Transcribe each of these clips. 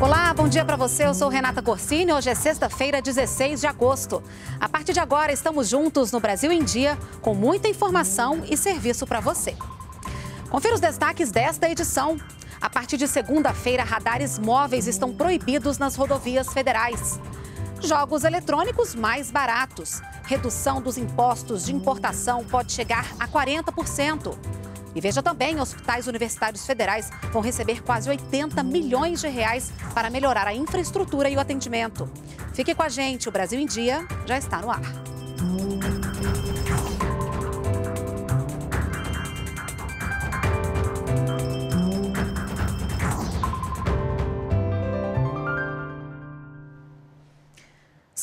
Olá, bom dia para você. Eu sou Renata Corsini. Hoje é sexta-feira, 16 de agosto. A partir de agora, estamos juntos no Brasil em Dia com muita informação e serviço para você. Confira os destaques desta edição. A partir de segunda-feira, radares móveis estão proibidos nas rodovias federais. Jogos eletrônicos mais baratos. Redução dos impostos de importação pode chegar a 40%. E veja também, hospitais universitários federais vão receber quase 80 milhões de reais para melhorar a infraestrutura e o atendimento. Fique com a gente, o Brasil em Dia já está no ar.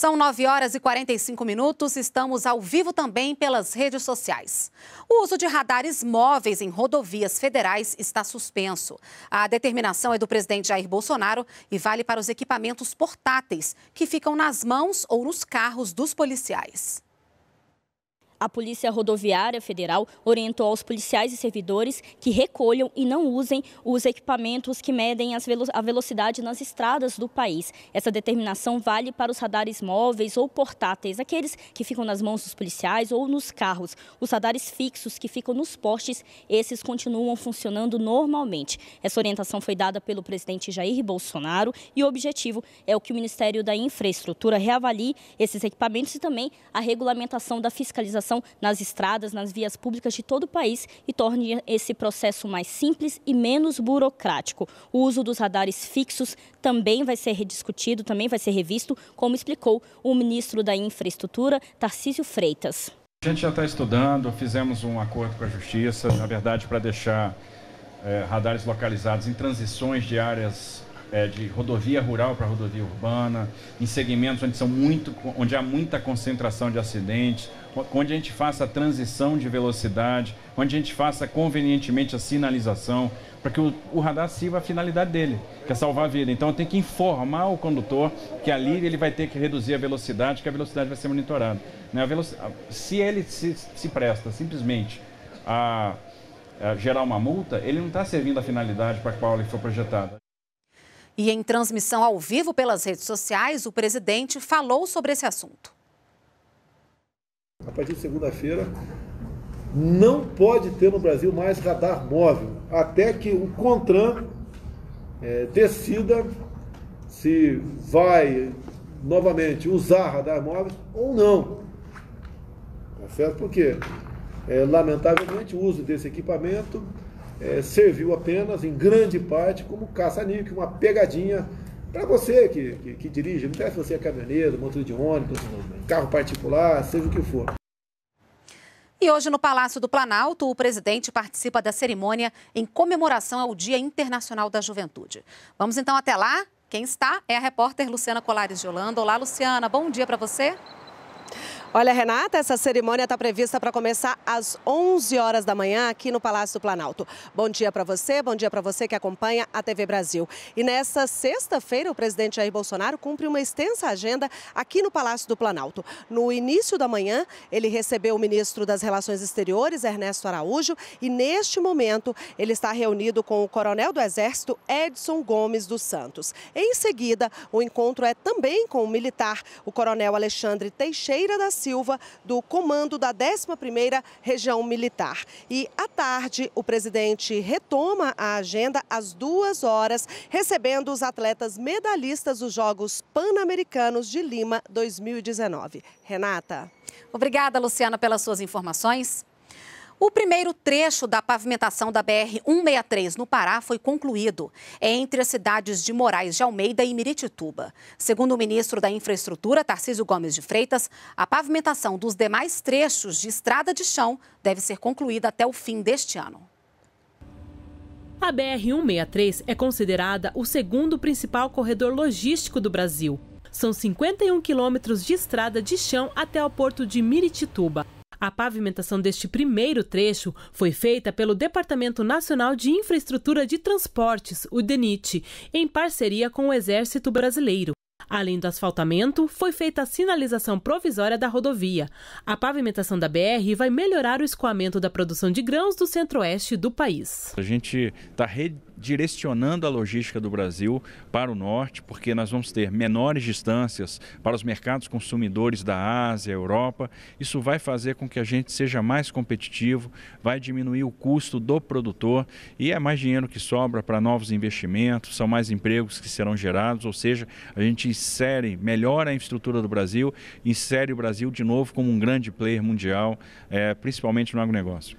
São 9 horas e 45 minutos, estamos ao vivo também pelas redes sociais. O uso de radares móveis em rodovias federais está suspenso. A determinação é do presidente Jair Bolsonaro e vale para os equipamentos portáteis, que ficam nas mãos ou nos carros dos policiais. A Polícia Rodoviária Federal orientou aos policiais e servidores que recolham e não usem os equipamentos que medem velo a velocidade nas estradas do país. Essa determinação vale para os radares móveis ou portáteis, aqueles que ficam nas mãos dos policiais ou nos carros. Os radares fixos que ficam nos postes, esses continuam funcionando normalmente. Essa orientação foi dada pelo presidente Jair Bolsonaro e o objetivo é o que o Ministério da Infraestrutura reavalie esses equipamentos e também a regulamentação da fiscalização nas estradas, nas vias públicas de todo o país e torne esse processo mais simples e menos burocrático. O uso dos radares fixos também vai ser rediscutido, também vai ser revisto, como explicou o ministro da Infraestrutura, Tarcísio Freitas. A gente já está estudando, fizemos um acordo com a Justiça, na verdade, para deixar é, radares localizados em transições de áreas é, de rodovia rural para rodovia urbana, em segmentos onde, são muito, onde há muita concentração de acidentes, onde a gente faça a transição de velocidade, onde a gente faça convenientemente a sinalização, para que o, o, radar sirva a finalidade dele, que é salvar a vida. Então tem que informar o condutor que ali ele vai ter que reduzir a velocidade, que a velocidade vai ser monitorada. Né? A Se ele se, se presta simplesmente a, a gerar uma multa, ele não está servindo a finalidade para a qual ele foi projetado. E em transmissão ao vivo pelas redes sociais, o presidente falou sobre esse assunto. A partir de segunda-feira, não pode ter no Brasil mais radar móvel, até que o CONTRAN é, decida se vai novamente usar radar móvel ou não. Tá certo? Porque, é, lamentavelmente, o uso desse equipamento é, serviu apenas, em grande parte, como caça-níquel, uma pegadinha para você que, que, que, dirige, não interessa se você é caminhoneiro, motor de ônibus, carro particular, seja o que for. E hoje, no Palácio do Planalto, o presidente participa da cerimônia em comemoração ao Dia Internacional da Juventude. Vamos então até lá? Quem está é a repórter Luciana Colares de Holanda. Olá, Luciana, bom dia para você. Olha, Renata, essa cerimônia está prevista para começar às 11 horas da manhã aqui no Palácio do Planalto. Bom dia para você, bom dia para você que acompanha a TV Brasil. E nessa sexta-feira, o presidente Jair Bolsonaro cumpre uma extensa agenda aqui no Palácio do Planalto. No início da manhã, ele recebeu o ministro das Relações Exteriores, Ernesto Araújo, e neste momento ele está reunido com o coronel do Exército, Edson Gomes dos Santos. Em seguida, o encontro é também com o militar, o coronel Alexandre Teixeira da Silva Silva do comando da 11ª Região Militar. E à tarde, o presidente retoma a agenda às duas horas, recebendo os atletas medalhistas dos Jogos Pan-Americanos de Lima 2019. Renata. Obrigada, Luciana, pelas suas informações. O primeiro trecho da pavimentação da BR-163 no Pará foi concluído entre as cidades de Moraes de Almeida e Miritituba. Segundo o ministro da Infraestrutura, Tarcísio Gomes de Freitas, a pavimentação dos demais trechos de estrada de chão deve ser concluída até o fim deste ano. A BR-163 é considerada o segundo principal corredor logístico do Brasil. São 51 quilômetros de estrada de chão até o porto de Miritituba. A pavimentação deste primeiro trecho foi feita pelo Departamento Nacional de Infraestrutura de Transportes, o DENIT, em parceria com o Exército Brasileiro. Além do asfaltamento, foi feita a sinalização provisória da rodovia. A pavimentação da BR vai melhorar o escoamento da produção de grãos do centro-oeste do país. A gente está direcionando a logística do Brasil para o norte, porque nós vamos ter menores distâncias para os mercados consumidores da Ásia, Europa. Isso vai fazer com que a gente seja mais competitivo, vai diminuir o custo do produtor e é mais dinheiro que sobra para novos investimentos, são mais empregos que serão gerados, ou seja, a gente insere, melhora a infraestrutura do Brasil, insere o Brasil de novo como um grande player mundial, é, principalmente no agronegócio.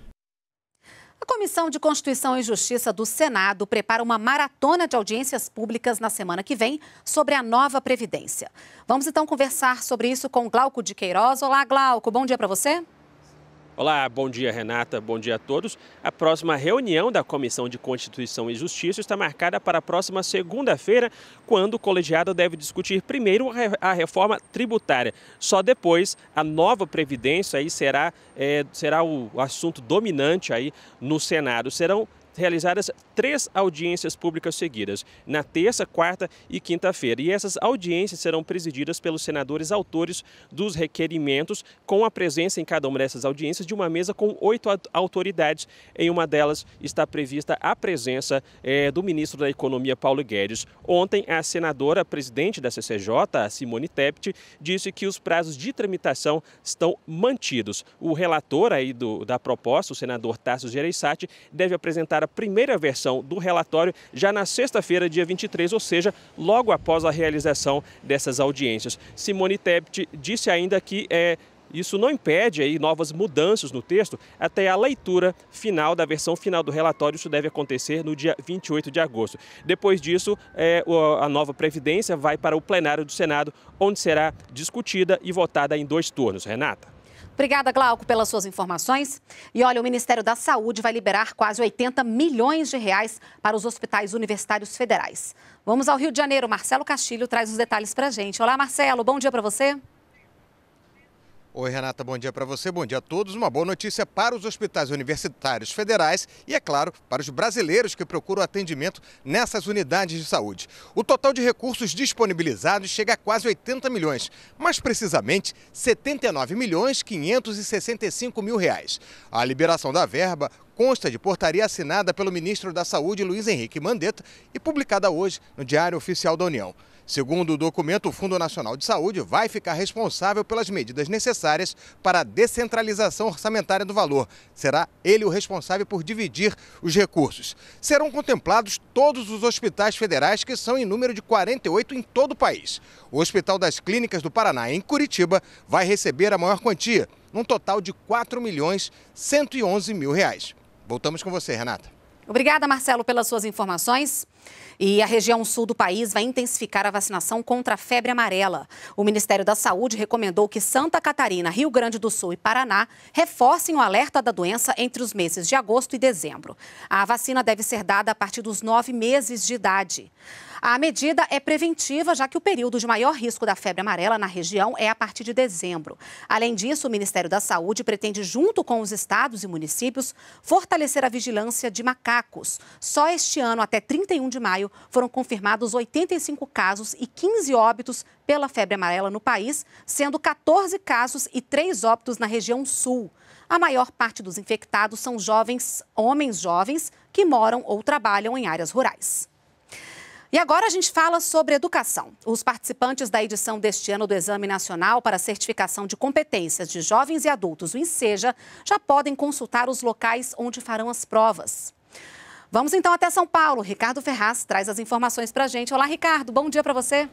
A Comissão de Constituição e Justiça do Senado prepara uma maratona de audiências públicas na semana que vem sobre a nova Previdência. Vamos então conversar sobre isso com Glauco de Queiroz. Olá, Glauco, bom dia para você. Olá, bom dia Renata, bom dia a todos. A próxima reunião da Comissão de Constituição e Justiça está marcada para a próxima segunda-feira, quando o colegiado deve discutir primeiro a reforma tributária. Só depois a nova previdência aí será, é, será o assunto dominante aí no Senado. Serão realizadas três audiências públicas seguidas, na terça, quarta e quinta-feira. E essas audiências serão presididas pelos senadores autores dos requerimentos, com a presença em cada uma dessas audiências de uma mesa com oito autoridades. Em uma delas está prevista a presença eh, do ministro da Economia, Paulo Guedes. Ontem, a senadora, presidente da CCJ, a Simone Tebet, disse que os prazos de tramitação estão mantidos. O relator aí do, da proposta, o senador Tasso Gereissati, deve apresentar a primeira versão do relatório já na sexta-feira, dia 23, ou seja, logo após a realização dessas audiências. Simone Tebet disse ainda que é, isso não impede aí novas mudanças no texto até a leitura final da versão final do relatório. Isso deve acontecer no dia 28 de agosto. Depois disso, é, a nova Previdência vai para o plenário do Senado, onde será discutida e votada em dois turnos. Renata. Obrigada, Glauco, pelas suas informações. E olha, o Ministério da Saúde vai liberar quase 80 milhões de reais para os hospitais universitários federais. Vamos ao Rio de Janeiro. Marcelo Castilho traz os detalhes para a gente. Olá, Marcelo, bom dia para você. Oi, Renata, bom dia para você, bom dia a todos. Uma boa notícia para os hospitais universitários federais e, é claro, para os brasileiros que procuram atendimento nessas unidades de saúde. O total de recursos disponibilizados chega a quase 80 milhões, mais precisamente 79 milhões 565 mil reais. A liberação da verba consta de portaria assinada pelo ministro da Saúde, Luiz Henrique Mandetta, e publicada hoje no Diário Oficial da União. Segundo o documento, o Fundo Nacional de Saúde vai ficar responsável pelas medidas necessárias para a descentralização orçamentária do valor. Será ele o responsável por dividir os recursos. Serão contemplados todos os hospitais federais, que são em número de 48 em todo o país. O Hospital das Clínicas do Paraná, em Curitiba, vai receber a maior quantia, num total de R$ milhões mil reais. Voltamos com você, Renata. Obrigada, Marcelo, pelas suas informações. E a região sul do país vai intensificar a vacinação contra a febre amarela. O Ministério da Saúde recomendou que Santa Catarina, Rio Grande do Sul e Paraná reforcem o alerta da doença entre os meses de agosto e dezembro. A vacina deve ser dada a partir dos nove meses de idade. A medida é preventiva, já que o período de maior risco da febre amarela na região é a partir de dezembro. Além disso, o Ministério da Saúde pretende, junto com os estados e municípios, fortalecer a vigilância de macacos. Só este ano, até 31 de de maio, foram confirmados 85 casos e 15 óbitos pela febre amarela no país, sendo 14 casos e 3 óbitos na região sul. A maior parte dos infectados são jovens, homens jovens, que moram ou trabalham em áreas rurais. E agora a gente fala sobre educação. Os participantes da edição deste ano do Exame Nacional para Certificação de Competências de Jovens e Adultos, o INSEJA, já podem consultar os locais onde farão as provas. Vamos então até São Paulo. Ricardo Ferraz traz as informações para a gente. Olá, Ricardo. Bom dia para você.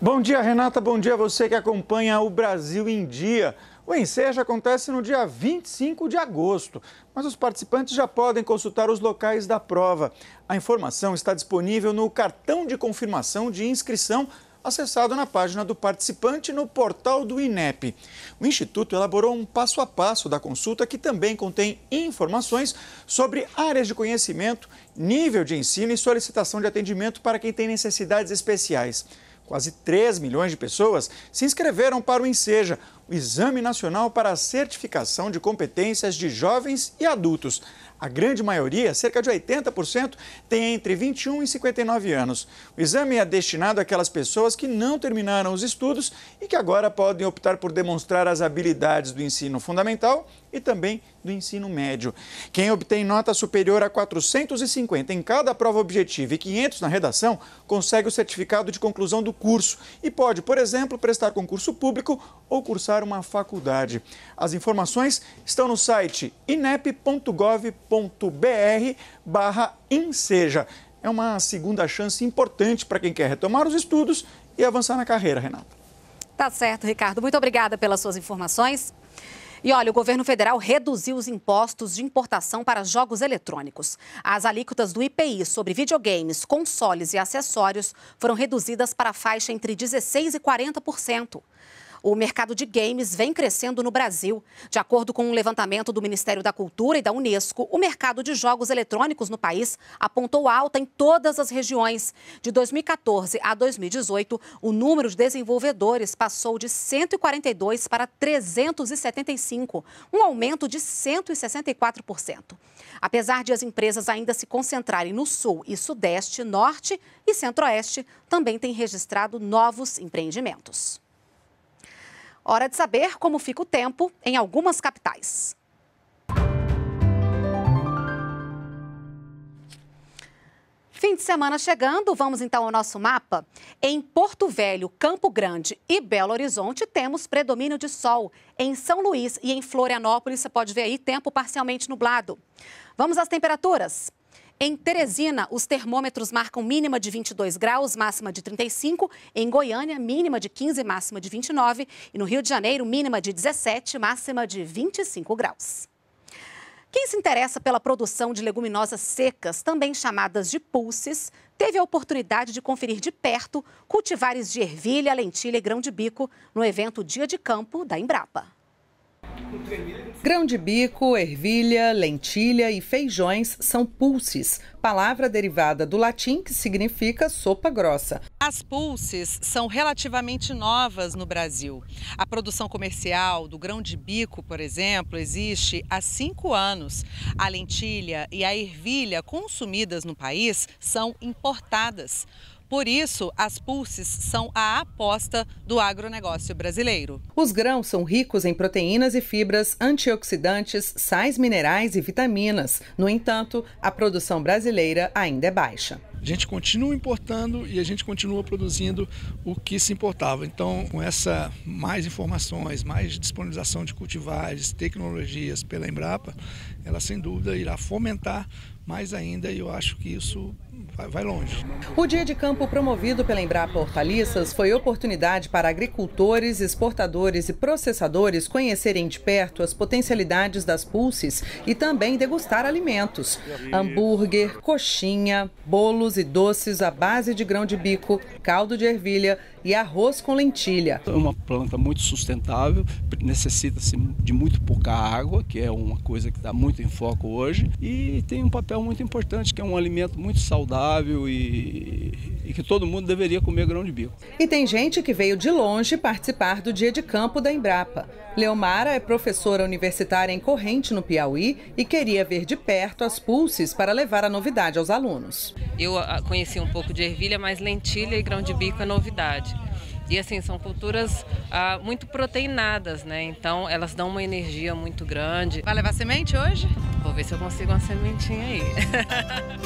Bom dia, Renata. Bom dia a você que acompanha o Brasil em Dia. O ensejo acontece no dia 25 de agosto, mas os participantes já podem consultar os locais da prova. A informação está disponível no cartão de confirmação de inscrição acessado na página do participante no portal do INEP. O Instituto elaborou um passo a passo da consulta que também contém informações sobre áreas de conhecimento, nível de ensino e solicitação de atendimento para quem tem necessidades especiais. Quase 3 milhões de pessoas se inscreveram para o INSEJA, o Exame Nacional para a Certificação de Competências de Jovens e Adultos. A grande maioria, cerca de 80%, tem entre 21 e 59 anos. O exame é destinado àquelas pessoas que não terminaram os estudos e que agora podem optar por demonstrar as habilidades do ensino fundamental e também do ensino médio. Quem obtém nota superior a 450 em cada prova objetiva e 500 na redação, consegue o certificado de conclusão do curso e pode, por exemplo, prestar concurso público ou cursar uma faculdade. As informações estão no site inep.gov.br barra Inseja. É uma segunda chance importante para quem quer retomar os estudos e avançar na carreira, Renata. Tá certo, Ricardo. Muito obrigada pelas suas informações. E olha, o governo federal reduziu os impostos de importação para jogos eletrônicos. As alíquotas do IPI sobre videogames, consoles e acessórios foram reduzidas para a faixa entre 16% e 40%. O mercado de games vem crescendo no Brasil. De acordo com um levantamento do Ministério da Cultura e da Unesco, o mercado de jogos eletrônicos no país apontou alta em todas as regiões. De 2014 a 2018, o número de desenvolvedores passou de 142 para 375, um aumento de 164%. Apesar de as empresas ainda se concentrarem no Sul e Sudeste, Norte e Centro-Oeste, também têm registrado novos empreendimentos. Hora de saber como fica o tempo em algumas capitais. Fim de semana chegando, vamos então ao nosso mapa. Em Porto Velho, Campo Grande e Belo Horizonte, temos predomínio de sol. Em São Luís e em Florianópolis, você pode ver aí tempo parcialmente nublado. Vamos às temperaturas. Em Teresina, os termômetros marcam mínima de 22 graus, máxima de 35. Em Goiânia, mínima de 15, máxima de 29. E no Rio de Janeiro, mínima de 17, máxima de 25 graus. Quem se interessa pela produção de leguminosas secas, também chamadas de pulses, teve a oportunidade de conferir de perto cultivares de ervilha, lentilha e grão de bico no evento Dia de Campo da Embrapa. Grão de bico, ervilha, lentilha e feijões são pulses, palavra derivada do latim que significa sopa grossa. As pulses são relativamente novas no Brasil. A produção comercial do grão de bico, por exemplo, existe há cinco anos. A lentilha e a ervilha consumidas no país são importadas. Por isso, as pulses são a aposta do agronegócio brasileiro. Os grãos são ricos em proteínas e fibras, antioxidantes, sais minerais e vitaminas. No entanto, a produção brasileira ainda é baixa. A gente continua importando e a gente continua produzindo o que se importava. Então, com essa mais informações, mais disponibilização de cultivares, tecnologias pela Embrapa, ela sem dúvida irá fomentar mais ainda e eu acho que isso vai, longe. O dia de campo promovido pela Embrapa Hortaliças foi oportunidade para agricultores, exportadores e processadores conhecerem de perto as potencialidades das pulses e também degustar alimentos. Hambúrguer, coxinha, bolos e doces à base de grão de bico, caldo de ervilha e arroz com lentilha. É uma planta muito sustentável, necessita-se de muito pouca água, que é uma coisa que está muito em foco hoje, e tem um papel muito importante, que é um alimento muito saudável saudável e, e que todo mundo deveria comer grão de bico. E tem gente que veio de longe participar do dia de campo da Embrapa. Leomara é professora universitária em Corrente, no Piauí, e queria ver de perto as pulses para levar a novidade aos alunos. Eu ah, conheci um pouco de ervilha, mas lentilha e grão de bico é novidade. E assim, são culturas ah, muito proteinadas, né? Então elas dão uma energia muito grande. Vai levar semente hoje? Vou ver se eu consigo uma sementinha aí.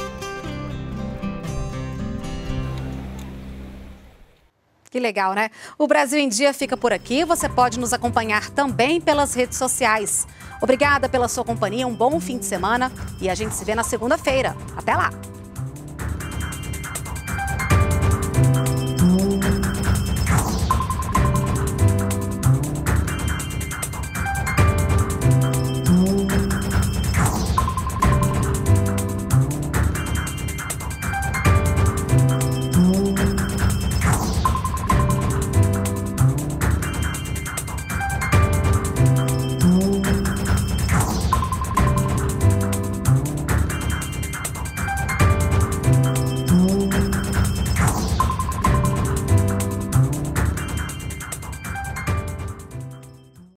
Que legal, né? O Brasil em Dia fica por aqui. Você pode nos acompanhar também pelas redes sociais. Obrigada pela sua companhia, um bom fim de semana e a gente se vê na segunda-feira. Até lá!